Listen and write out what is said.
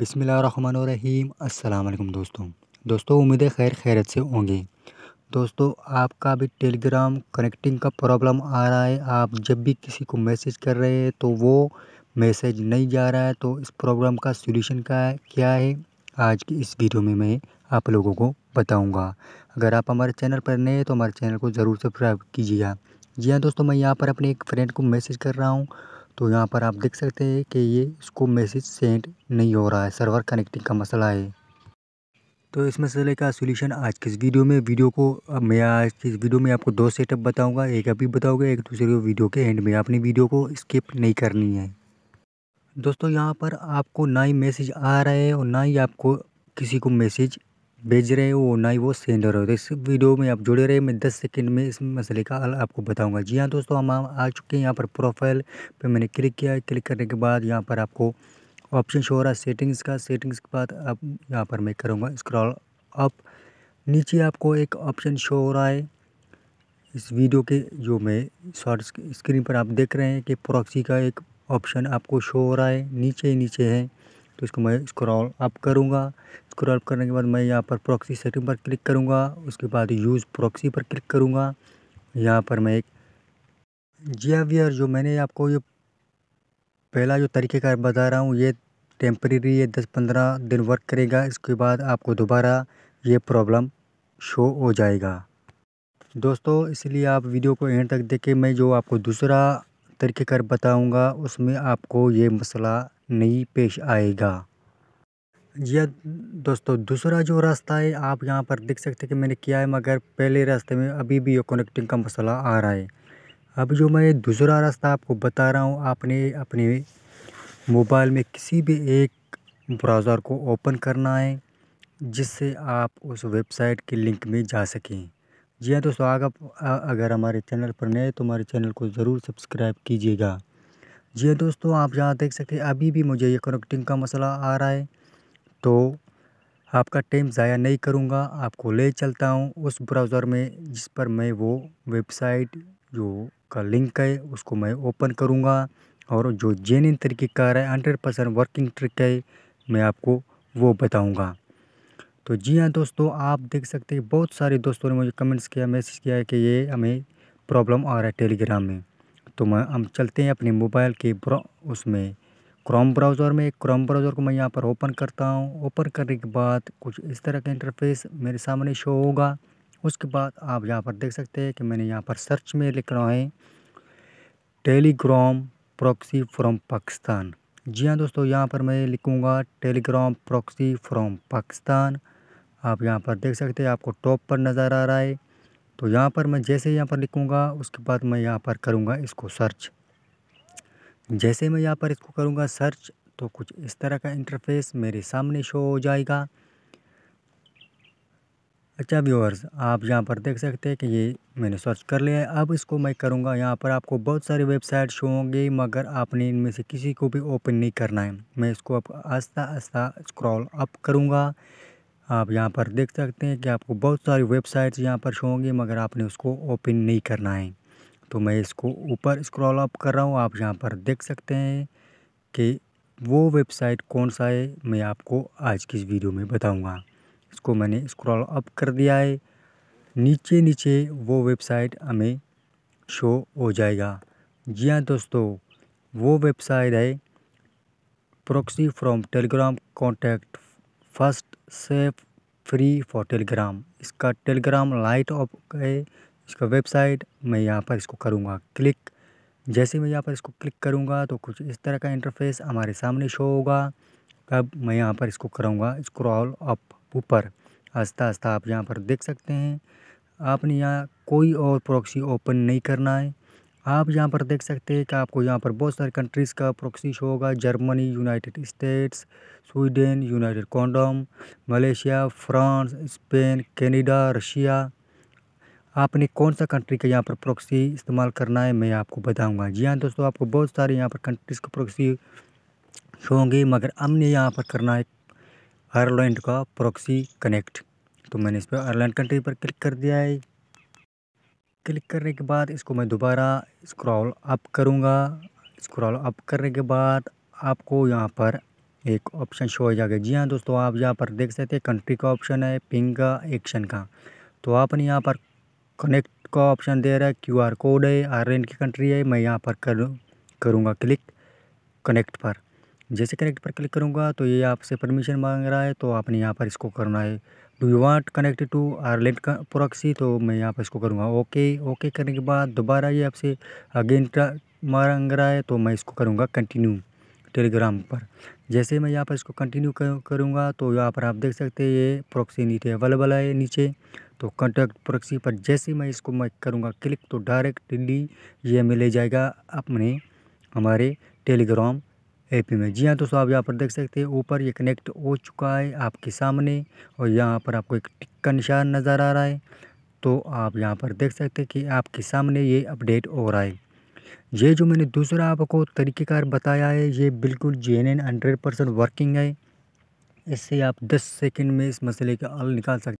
बिसमीम् अल्लाम दोस्तों दोस्तों उम्मीद है खैर खैरत से होंगे दोस्तों आपका भी टेलीग्राम कनेक्टिंग का प्रॉब्लम आ रहा है आप जब भी किसी को मैसेज कर रहे हैं तो वो मैसेज नहीं जा रहा है तो इस प्रॉब्लम का सलूशन का क्या है आज की इस वीडियो में मैं आप लोगों को बताऊंगा अगर आप हमारे चैनल पर नए हैं तो हमारे चैनल को ज़रूर सब्सक्राइब कीजिएगा जी हाँ दोस्तों मैं यहाँ पर अपने एक फ्रेंड को मैसेज कर रहा हूँ तो यहाँ पर आप देख सकते हैं कि ये इसको मैसेज सेंड नहीं हो रहा है सर्वर कनेक्टिंग का मसला है तो इस मसले का सोल्यूशन आज के इस वीडियो में वीडियो को अब मैं आज की इस वीडियो में आपको दो सेटअप बताऊंगा एक अभी बताऊंगा एक दूसरे को वीडियो के एंड में अपनी वीडियो को स्किप नहीं करनी है दोस्तों यहाँ पर आपको ना ही मैसेज आ रहा है और ना ही आपको किसी को मैसेज भेज रहे हो ना ही वो सेंडर हो तो इस वीडियो में आप जुड़े रहे मैं दस सेकंड में इस मसले का हल आपको बताऊंगा जी हाँ दोस्तों हम आ चुके हैं यहाँ पर प्रोफाइल पे मैंने क्लिक किया क्लिक करने के बाद यहाँ पर आपको ऑप्शन शो हो रहा है सेटिंग्स का सेटिंग्स के बाद आप यहाँ पर मैं करूँगा स्क्रॉल अप नीचे आपको एक ऑप्शन शो हो रहा है इस वीडियो के जो मैं शॉर्ट स्क्रीन पर आप देख रहे हैं कि प्रॉक्सी का एक ऑप्शन आपको शो हो रहा है नीचे नीचे है तो इसको मैं स्क्रॉल अप करूँगा स्क्रॉल अप करने के बाद मैं यहाँ पर प्रॉक्सी सेटिंग पर क्लिक करूँगा उसके बाद यूज़ प्रॉक्सी पर क्लिक करूँगा यहाँ पर मैं एक जी वियर जो मैंने आपको ये पहला जो का बता रहा हूँ ये टेम्प्रेरी ये दस पंद्रह दिन वर्क करेगा इसके बाद आपको दोबारा ये प्रॉब्लम शो हो जाएगा दोस्तों इसलिए आप वीडियो को एंड तक देखें मैं जो आपको दूसरा तरीक़ेकार बताऊंगा उसमें आपको ये मसला नहीं पेश आएगा या दोस्तों दूसरा जो रास्ता है आप यहाँ पर देख सकते हैं कि मैंने किया है मगर पहले रास्ते में अभी भी ये कनेक्टिंग का मसला आ रहा है अब जो मैं दूसरा रास्ता आपको बता रहा हूँ आपने अपने मोबाइल में किसी भी एक ब्राउज़र को ओपन करना है जिससे आप उस वेबसाइट के लिंक में जा सकें जी हाँ दोस्तों अगर अगर हमारे चैनल पर नए तो हमारे चैनल को ज़रूर सब्सक्राइब कीजिएगा जी हाँ दोस्तों आप जहाँ देख सकते हैं अभी भी मुझे ये कनेक्टिंग का मसला आ रहा है तो आपका टाइम ज़ाया नहीं करूँगा आपको ले चलता हूँ उस ब्राउज़र में जिस पर मैं वो वेबसाइट जो का लिंक है उसको मैं ओपन करूँगा और जो जेन तरीके का है हंड्रेड परसेंट वर्किंग ट्रिक है मैं आपको वो बताऊँगा तो जी हाँ दोस्तों आप देख सकते हैं बहुत सारे दोस्तों ने मुझे कमेंट्स किया मैसेज किया है कि ये हमें प्रॉब्लम आ रहा है टेलीग्राम में तो मैं हम चलते हैं अपने मोबाइल के उसमें क्रोम ब्राउज़र में क्रोम ब्राउज़र को मैं यहाँ पर ओपन करता हूँ ओपन करने के बाद कुछ इस तरह का इंटरफेस मेरे सामने शो होगा उसके बाद आप यहाँ पर देख सकते हैं कि मैंने यहाँ पर सर्च में लिख रहा है टेलीग्राम प्रॉक्सी फ्रॉम पाकिस्तान जी हाँ दोस्तों यहाँ पर मैं लिखूँगा टेलीग्राम प्रॉक्सी फ्रॉम पाकिस्तान आप यहाँ पर देख सकते हैं आपको टॉप पर नज़र आ रहा है तो यहाँ पर मैं जैसे यहाँ पर लिखूँगा उसके बाद मैं यहाँ पर करूँगा इसको सर्च जैसे मैं यहाँ पर इसको करूँगा सर्च तो कुछ इस तरह का इंटरफेस मेरे सामने शो हो जाएगा अच्छा व्यूअर्स आप यहाँ पर देख सकते हैं कि ये मैंने सर्च कर लिया है अब इसको मैं करूँगा यहाँ पर आपको बहुत सारे वेबसाइट शो होंगे मगर आपने इनमें से किसी को भी ओपन नहीं करना है मैं इसको अब आस्ता आस्ता स्क्रॉल अप करूँगा आप यहाँ पर देख सकते हैं कि आपको बहुत सारी वेबसाइट्स यहाँ पर शो होंगी मगर आपने उसको ओपन नहीं करना है तो मैं इसको ऊपर स्क्रॉल अप कर रहा हूँ आप यहाँ पर देख सकते हैं कि वो वेबसाइट कौन सा है मैं आपको आज की इस वीडियो में बताऊँगा इसको मैंने स्क्रॉल अप कर दिया है नीचे नीचे वो वेबसाइट हमें शो हो जाएगा जी हाँ दोस्तों वो वेबसाइट है proxy from Telegram contact first safe free for Telegram इसका टेलीग्राम लाइट ऑफ है इसका वेबसाइट मैं यहाँ पर इसको करूँगा क्लिक जैसे मैं यहाँ पर इसको क्लिक करूँगा तो कुछ इस तरह का इंटरफेस हमारे सामने शो होगा अब मैं यहाँ पर इसको करूँगा स्क्रॉल अप ऊपर आस्ता आस्ता आप यहाँ पर देख सकते हैं आपने यहाँ कोई और प्रॉक्सी ओपन नहीं करना है आप यहाँ पर देख सकते हैं कि आपको यहाँ पर बहुत सारे कंट्रीज़ का प्रोक्सी शो होगा Germany United States Sweden United Kingdom Malaysia France Spain Canada Russia आपने कौन सा कंट्री का यहाँ पर प्रोक्सी इस्तेमाल करना है मैं आपको बताऊँगा जी हाँ दोस्तों आपको बहुत सारे यहाँ पर कंट्रीज़ का प्रोक्सी शो होंगे मगर हमने यहाँ पर करना है आयरलैंड का प्रोक्सी कनेक्ट तो मैंने इस पर आयरलैंड कंट्री पर क्लिक कर दिया है क्लिक करने के बाद इसको मैं दोबारा स्क्रॉल अप करूँगा स्क्रॉल अप करने के बाद आपको यहाँ पर एक ऑप्शन शो हो जाएगा जी हाँ दोस्तों आप यहाँ पर देख सकते हैं कंट्री का ऑप्शन है पिंग का एक्शन का तो आपने यहाँ पर कनेक्ट का ऑप्शन दे रहा है क्यूआर कोड है आर एन की कंट्री है मैं यहाँ पर कर करूँगा क्लिक कनेक्ट पर जैसे कनेक्ट पर क्लिक करूँगा तो ये आपसे परमिशन मांग रहा है तो आपने यहाँ पर इसको करना है do you want connect to Ireland का प्रोक्सी तो मैं यहाँ पर इसको करूँगा ओके ओके करने के बाद दोबारा ये आपसे अगेन मांग रहा है तो मैं इसको करूँगा कंटिन्यू टेलीग्राम पर जैसे मैं यहाँ पर इसको कंटिन्यू करूँगा तो यहाँ पर आप देख सकते हैं ये प्रोक्सी नीचे अवेलेबल है नीचे तो कॉन्टैक्ट प्रोक्सी पर जैसे मैं इसको मैं करूँगा क्लिक तो डायरेक्टली ये मिले ले जाएगा अपने हमारे टेलीग्राम एपी में जी हाँ दोस्तों आप यहाँ पर देख सकते हैं ऊपर ये कनेक्ट हो चुका है आपके सामने और यहाँ पर आपको एक टिक का निशान नज़र आ रहा है तो आप यहाँ पर देख सकते हैं कि आपके सामने ये अपडेट हो रहा है ये जो मैंने दूसरा आपको तरीक़ेकार बताया है ये बिल्कुल genuine hundred percent working है इससे आप दस सेकेंड में इस मसले का हल निकाल सकते